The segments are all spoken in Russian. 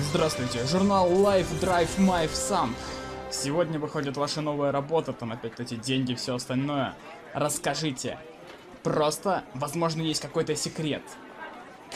Здравствуйте, журнал Life Drive My Sum. Сегодня выходит ваша новая работа, там опять эти деньги, все остальное. Расскажите. Просто, возможно, есть какой-то секрет.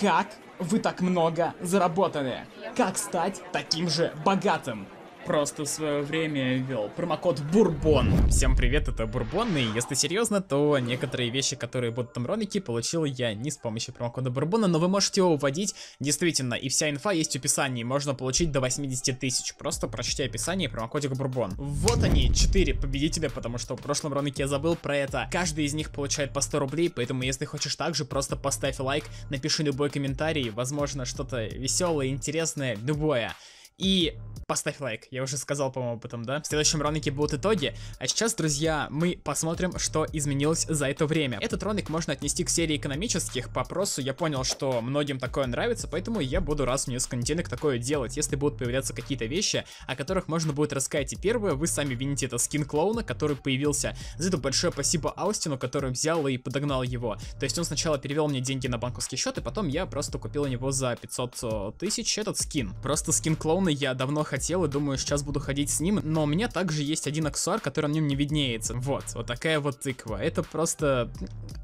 Как вы так много заработали? Как стать таким же богатым? просто в свое время вел. Промокод Бурбон. Всем привет, это Бурбон, и если серьезно, то некоторые вещи, которые будут в этом получил я не с помощью промокода Бурбона, но вы можете его вводить, действительно, и вся инфа есть в описании, можно получить до 80 тысяч, просто прочти описание и промокодик Бурбон. Вот они, 4 победителя, потому что в прошлом ролике я забыл про это. Каждый из них получает по 100 рублей, поэтому если хочешь так же, просто поставь лайк, напиши любой комментарий, возможно, что-то веселое, интересное, любое. И поставь лайк, я уже сказал, по-моему, об этом, да? В следующем ролике будут итоги, а сейчас, друзья, мы посмотрим, что изменилось за это время. Этот ролик можно отнести к серии экономических, по опросу я понял, что многим такое нравится, поэтому я буду раз в несколько недель такое делать, если будут появляться какие-то вещи, о которых можно будет рассказать. И первое, вы сами видите, это скин клоуна, который появился. За это большое спасибо Аустину, который взял и подогнал его. То есть он сначала перевел мне деньги на банковский счет, и потом я просто купил у него за 500 э, тысяч этот скин. Просто скин клоуна я давно хотел и думаю, сейчас буду ходить с ним, но у меня также есть один аксессуар, который на нем не виднеется. Вот, вот такая вот тыква. Это просто...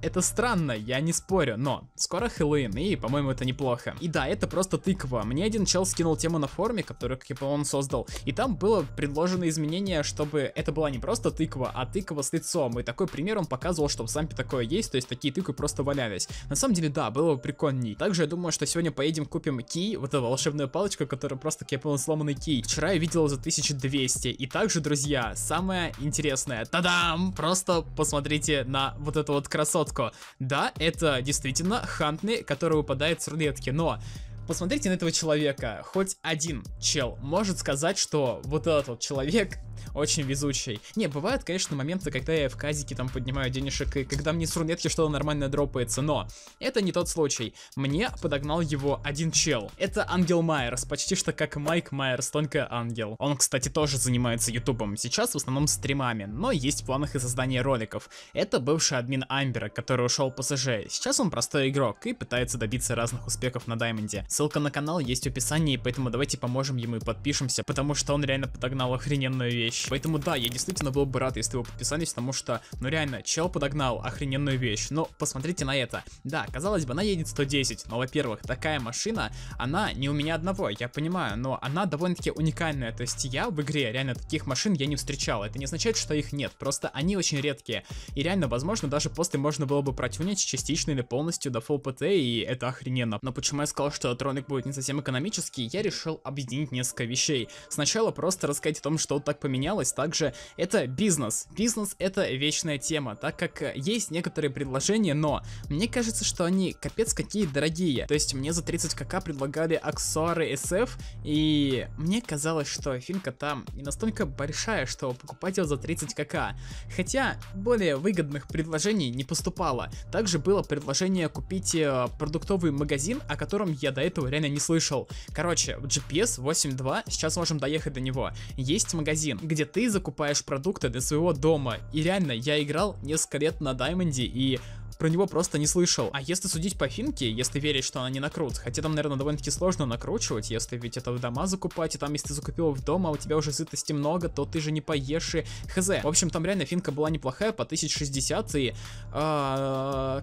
Это странно, я не спорю, но скоро Хэллоуин, и, по-моему, это неплохо. И да, это просто тыква. Мне один чел скинул тему на форуме, которую, как я, по-моему, создал, и там было предложено изменение, чтобы это была не просто тыква, а тыква с лицом. И такой пример он показывал, что в Сампе такое есть, то есть такие тыквы просто валялись. На самом деле, да, было бы прикольней. Также я думаю, что сегодня поедем купим ки, вот эту волшебную палочку, которая просто как я выполнен сломанный кей. Вчера я видел за 1200. И также, друзья, самое интересное. Та-дам! Просто посмотрите на вот эту вот красотку. Да, это действительно хантный, который выпадает с рулетки, но... Посмотрите на этого человека. Хоть один чел может сказать, что вот этот вот человек очень везучий. Не, бывают, конечно, моменты, когда я в казике там поднимаю денежек, и когда мне с рунетки что-то нормально дропается, но это не тот случай. Мне подогнал его один чел. Это Ангел Майерс, почти что как Майк Майерс, только Ангел. Он, кстати, тоже занимается ютубом, сейчас в основном стримами, но есть в планах и создание роликов. Это бывший админ Амбера, который ушел по СЖ. Сейчас он простой игрок и пытается добиться разных успехов на Даймонде. Ссылка на канал есть в описании, поэтому давайте поможем ему и подпишемся, потому что он реально подогнал охрененную вещь вещь. Поэтому да, я действительно был бы рад, если вы подписались, потому что, ну реально, чел подогнал охрененную вещь. Но посмотрите на это. Да, казалось бы, она едет 110, но, во-первых, такая машина, она не у меня одного, я понимаю, но она довольно-таки уникальная. То есть я в игре реально таких машин я не встречал. Это не означает, что их нет, просто они очень редкие. И реально, возможно, даже после можно было бы протюнить частично или полностью до full PT и это охрененно. Но почему я сказал, что троник будет не совсем экономический, я решил объединить несколько вещей. Сначала просто рассказать о том, что так поменялось менялось. Также это бизнес. Бизнес это вечная тема, так как э, есть некоторые предложения, но мне кажется, что они капец какие дорогие. То есть мне за 30 кк предлагали аксессуары SF, и мне казалось, что финка там не настолько большая, что покупать его за 30 кк. Хотя более выгодных предложений не поступало. Также было предложение купить э, продуктовый магазин, о котором я до этого реально не слышал. Короче, GPS 8.2, сейчас можем доехать до него. Есть магазин, где где ты закупаешь продукты для своего дома. И реально, я играл несколько лет на Даймонде, и про него просто не слышал. А если судить по финке, если верить, что она не накрут, хотя там, наверное, довольно-таки сложно накручивать, если ведь это в дома закупать, и там, если ты закупил в дом, а у тебя уже сытости много, то ты же не поешь и хз. В общем, там реально финка была неплохая по 1060, и, э,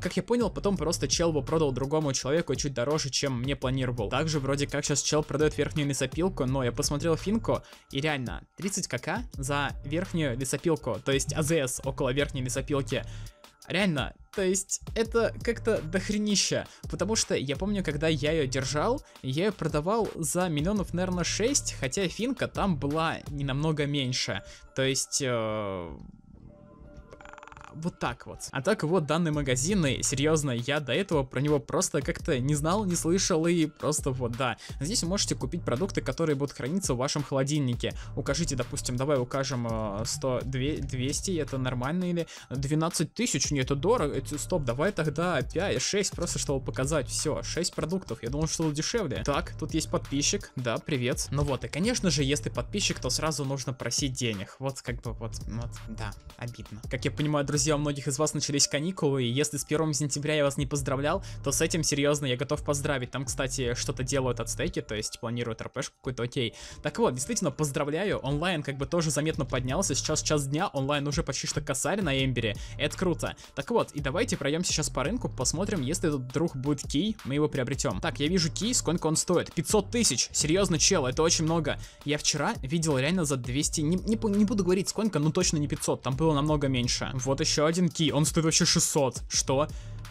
как я понял, потом просто чел его продал другому человеку чуть дороже, чем мне планировал. Также вроде как сейчас чел продает верхнюю лесопилку, но я посмотрел финку, и реально, 30 кк за верхнюю лесопилку, то есть АЗС около верхней лесопилки. Реально, то есть это как-то дохренища, потому что я помню, когда я ее держал, я ее продавал за миллионов, наверное, 6, хотя финка там была не намного меньше. То есть... Э вот так вот. А так вот данные магазины, серьезно, я до этого про него просто как-то не знал, не слышал и просто вот да. Здесь вы можете купить продукты, которые будут храниться в вашем холодильнике. Укажите, допустим, давай укажем 100, э, 200, это нормально или 12 тысяч, не это дорого, стоп, давай тогда 5, 6, просто чтобы показать, все, 6 продуктов, я думал, что дешевле. Так, тут есть подписчик, да, привет. Ну вот, и конечно же, если подписчик, то сразу нужно просить денег, вот как бы вот, вот, да, обидно. Как я понимаю, друзья, друзья, у многих из вас начались каникулы, и если с 1 сентября я вас не поздравлял, то с этим, серьезно, я готов поздравить. Там, кстати, что-то делают от стейки, то есть планируют РПшку какой-то, окей. Так вот, действительно, поздравляю, онлайн как бы тоже заметно поднялся, сейчас час дня, онлайн уже почти что косарь на Эмбере, это круто. Так вот, и давайте пройдем сейчас по рынку, посмотрим, если тут вдруг будет кей, мы его приобретем. Так, я вижу кей. сколько он стоит? 500 тысяч, серьезно, чел, это очень много. Я вчера видел реально за 200, не, не, не буду говорить сколько, но точно не 500, там было намного меньше. Вот еще еще один кий, он стоит вообще 600. Что?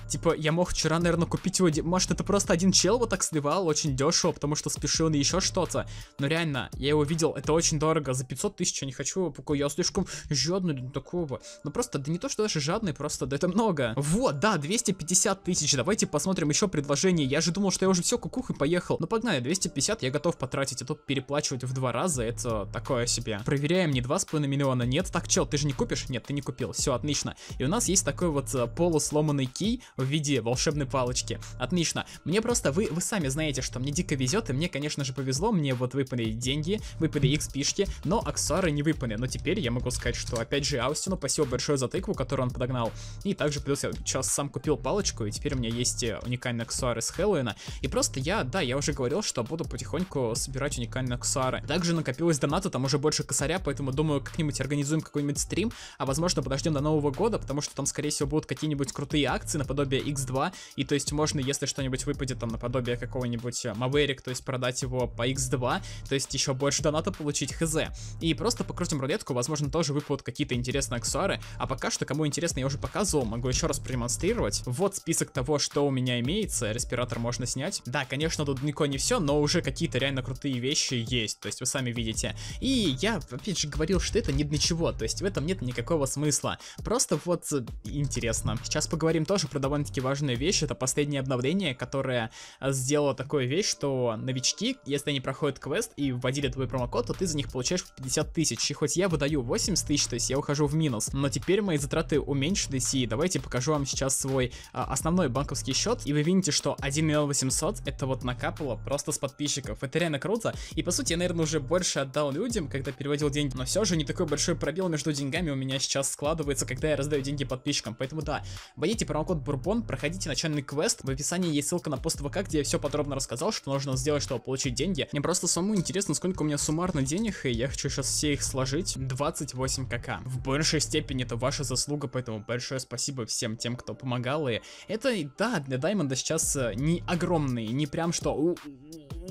Типа, я мог вчера, наверное, купить его... Может, это просто один чел вот так сливал очень дешево, потому что спешил на еще что-то. Но реально, я его видел, это очень дорого. За 500 тысяч я не хочу его покупать. Я слишком жадный для такого. Ну просто, да не то, что даже жадный, просто, да это много. Вот, да, 250 тысяч. Давайте посмотрим еще предложение. Я же думал, что я уже все, и поехал. Ну погнали, 250 я готов потратить, а тут переплачивать в два раза, это такое себе. Проверяем, не 2,5 миллиона, нет. Так, чел, ты же не купишь? Нет, ты не купил, все, отлично. И у нас есть такой вот э, полусломанный кей в виде волшебной палочки. Отлично. Мне просто, вы, вы сами знаете, что мне дико везет, и мне, конечно же, повезло. Мне вот выпали деньги, выпали XP-шки, но аксессуары не выпали. Но теперь я могу сказать, что, опять же, Аустину спасибо большое за тыкву, которую он подогнал. И также плюс я сейчас сам купил палочку, и теперь у меня есть э, уникальные аксессуары с Хэллоуина. И просто я, да, я уже говорил, что буду потихоньку собирать уникальные аксессуары. Также накопилось донату, там уже больше косаря, поэтому думаю, как-нибудь организуем какой-нибудь стрим, а возможно подождем до Нового года, потому что там, скорее всего, будут какие-нибудь крутые акции, наподобие наподобие X2, и то есть можно, если что-нибудь выпадет там наподобие какого-нибудь э, Maverick, то есть продать его по X2, то есть еще больше доната получить хз. И просто покрутим рулетку, возможно, тоже выпадут какие-то интересные аксессуары, а пока что, кому интересно, я уже показывал, могу еще раз продемонстрировать. Вот список того, что у меня имеется, респиратор можно снять. Да, конечно, тут далеко не все, но уже какие-то реально крутые вещи есть, то есть вы сами видите. И я, опять же, говорил, что это не для чего, то есть в этом нет никакого смысла. Просто вот э, интересно. Сейчас поговорим тоже про довольно довольно-таки важную вещь. Это последнее обновление, которое э, сделало такую вещь, что новички, если они проходят квест и вводили твой промокод, то ты за них получаешь 50 тысяч. И хоть я выдаю 80 тысяч, то есть я ухожу в минус, но теперь мои затраты уменьшились, и давайте покажу вам сейчас свой а, основной банковский счет. И вы видите, что 1 миллион 800 это вот накапало просто с подписчиков. Это реально круто. И по сути я, наверное, уже больше отдал людям, когда переводил деньги. Но все же не такой большой пробел между деньгами у меня сейчас складывается, когда я раздаю деньги подписчикам. Поэтому да, вводите промокод Бурбон Габон, проходите начальный квест. В описании есть ссылка на пост ВК, где я все подробно рассказал, что нужно сделать, чтобы получить деньги. Мне просто самому интересно, сколько у меня суммарно денег, и я хочу сейчас все их сложить. 28 кк. В большей степени это ваша заслуга, поэтому большое спасибо всем тем, кто помогал. И это, да, для Даймонда сейчас э, не огромный, не прям что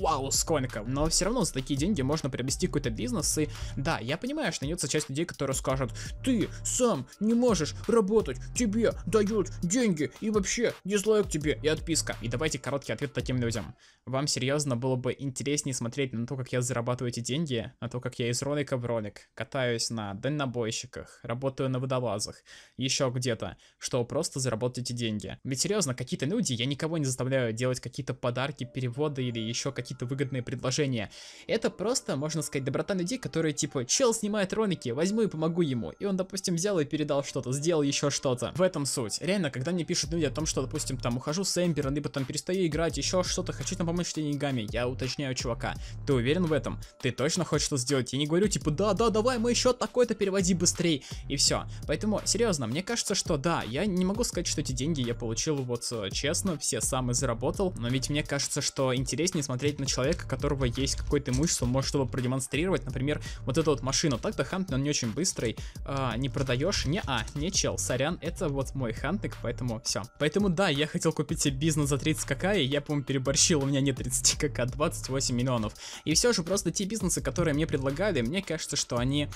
вау, сколько. Но все равно за такие деньги можно приобрести какой-то бизнес. И да, я понимаю, что найдется часть людей, которые скажут, ты сам не можешь работать, тебе дают деньги, и вообще дизлайк тебе и отписка. И давайте короткий ответ таким людям. Вам серьезно было бы интереснее смотреть на то, как я зарабатываю эти деньги, на то, как я из ролика в ролик катаюсь на дальнобойщиках, работаю на водолазах, еще где-то, что просто заработать эти деньги. Ведь серьезно, какие-то люди, я никого не заставляю делать какие-то подарки, переводы или еще какие-то какие-то выгодные предложения. Это просто, можно сказать, доброта людей, которые типа, чел снимает ролики, возьму и помогу ему. И он, допустим, взял и передал что-то, сделал еще что-то. В этом суть. Реально, когда мне пишут люди о том, что, допустим, там, ухожу с Эмпера, либо там перестаю играть, еще что-то, хочу там помочь деньгами, я уточняю чувака, ты уверен в этом? Ты точно хочешь что сделать? Я не говорю, типа, да-да, давай, мы еще такой-то переводи быстрее, и все. Поэтому, серьезно, мне кажется, что да, я не могу сказать, что эти деньги я получил вот э, честно, все сам и заработал, но ведь мне кажется, что интереснее смотреть смотреть на человека, у которого есть какое-то имущество, может, его продемонстрировать, например, вот эту вот машину. Так-то хант, он не очень быстрый, а, не продаешь, не а, не чел, сорян, это вот мой хантик, поэтому все. Поэтому да, я хотел купить себе бизнес за 30 кк, и я, по-моему, переборщил, у меня не 30 кк, 28 миллионов. И все же просто те бизнесы, которые мне предлагали, мне кажется, что они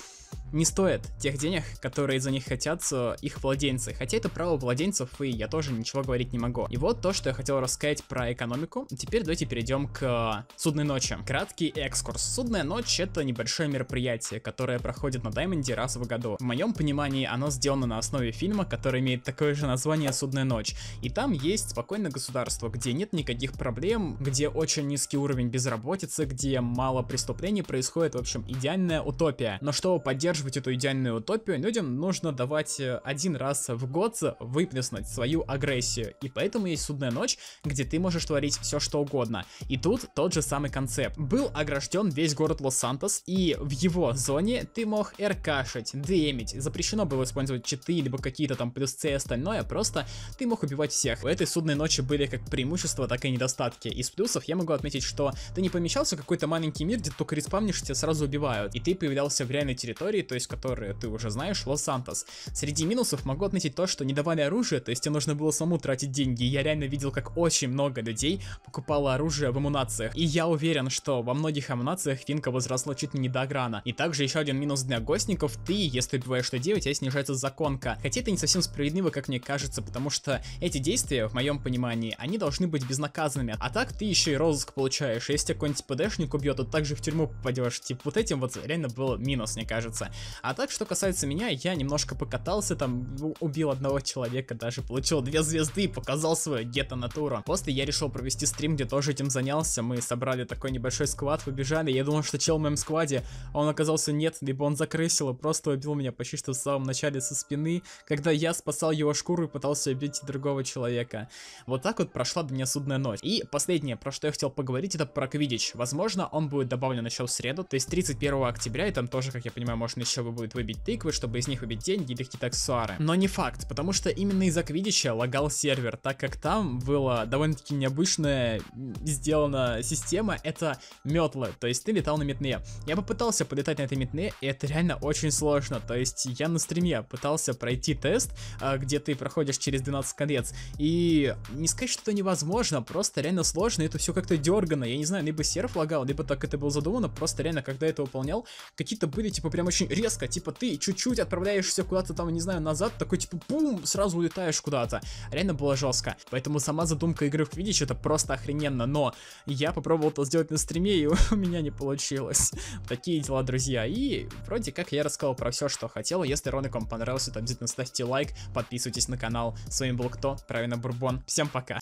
не стоят тех денег, которые за них хотят э, их владельцы. Хотя это право владельцев, и я тоже ничего говорить не могу. И вот то, что я хотел рассказать про экономику. Теперь давайте перейдем к э, судной ночи. Краткий экскурс. Судная ночь это небольшое мероприятие, которое проходит на Даймонде раз в году. В моем понимании оно сделано на основе фильма, который имеет такое же название «Судная ночь». И там есть спокойное государство, где нет никаких проблем, где очень низкий уровень безработицы, где мало преступлений происходит, в общем, идеальная утопия. Но чтобы поддерживать поддерживать эту идеальную утопию, людям нужно давать э, один раз в год выплеснуть свою агрессию. И поэтому есть судная ночь, где ты можешь творить все что угодно. И тут тот же самый концепт. Был огражден весь город Лос-Сантос, и в его зоне ты мог эркашить, дэмить. Запрещено было использовать читы, либо какие-то там плюс С и остальное, просто ты мог убивать всех. У этой судной ночи были как преимущества, так и недостатки. Из плюсов я могу отметить, что ты не помещался в какой-то маленький мир, где только респавнишься, сразу убивают. И ты появлялся в реальной территории, то есть которые ты уже знаешь, Лос-Сантос. Среди минусов могу отметить то, что не давали оружие, то есть тебе нужно было саму тратить деньги. Я реально видел, как очень много людей покупало оружие в амунациях. И я уверен, что во многих амунациях финка возросла чуть ли не до грана. И также еще один минус для гостников, ты, если убиваешь что делать, у снижается законка. Хотя это не совсем справедливо, как мне кажется, потому что эти действия, в моем понимании, они должны быть безнаказанными. А так ты еще и розыск получаешь. Если какой-нибудь ПДшник убьет, то также в тюрьму попадешь. Типа вот этим вот реально был минус, мне кажется. А так, что касается меня, я немножко покатался, там убил одного человека, даже получил две звезды и показал свою гетто натура. После я решил провести стрим, где тоже этим занялся. Мы собрали такой небольшой сквад, побежали. Я думал, что чел в моем скваде, а он оказался нет, либо он закрысил и просто убил меня почти что в самом начале со спины, когда я спасал его шкуру и пытался убить другого человека. Вот так вот прошла для меня судная ночь. И последнее, про что я хотел поговорить, это про Квидич. Возможно, он будет добавлен еще в среду, то есть 31 октября, и там тоже, как я понимаю, можно еще будет выбить тыквы, чтобы из них выбить деньги или какие-то аксессуары. Но не факт, потому что именно из-за Квидича лагал сервер, так как там была довольно-таки необычная сделана система, это метлы, то есть ты летал на метне. Я попытался полетать на этой метне, и это реально очень сложно, то есть я на стриме пытался пройти тест, а, где ты проходишь через 12 колец, и не сказать, что это невозможно, просто реально сложно, это все как-то дергано, я не знаю, либо серф лагал, либо так это было задумано, просто реально, когда это выполнял, какие-то были, типа, прям очень резко, типа ты чуть-чуть отправляешься куда-то там, не знаю, назад, такой типа бум, сразу улетаешь куда-то. Реально было жестко. Поэтому сама задумка игры в Квидич это просто охрененно, но я попробовал это сделать на стриме, и у меня не получилось. Такие дела, друзья. И вроде как я рассказал про все, что хотел. Если ролик вам понравился, то обязательно ставьте лайк, подписывайтесь на канал. С вами был кто? Правильно, Бурбон. Всем пока.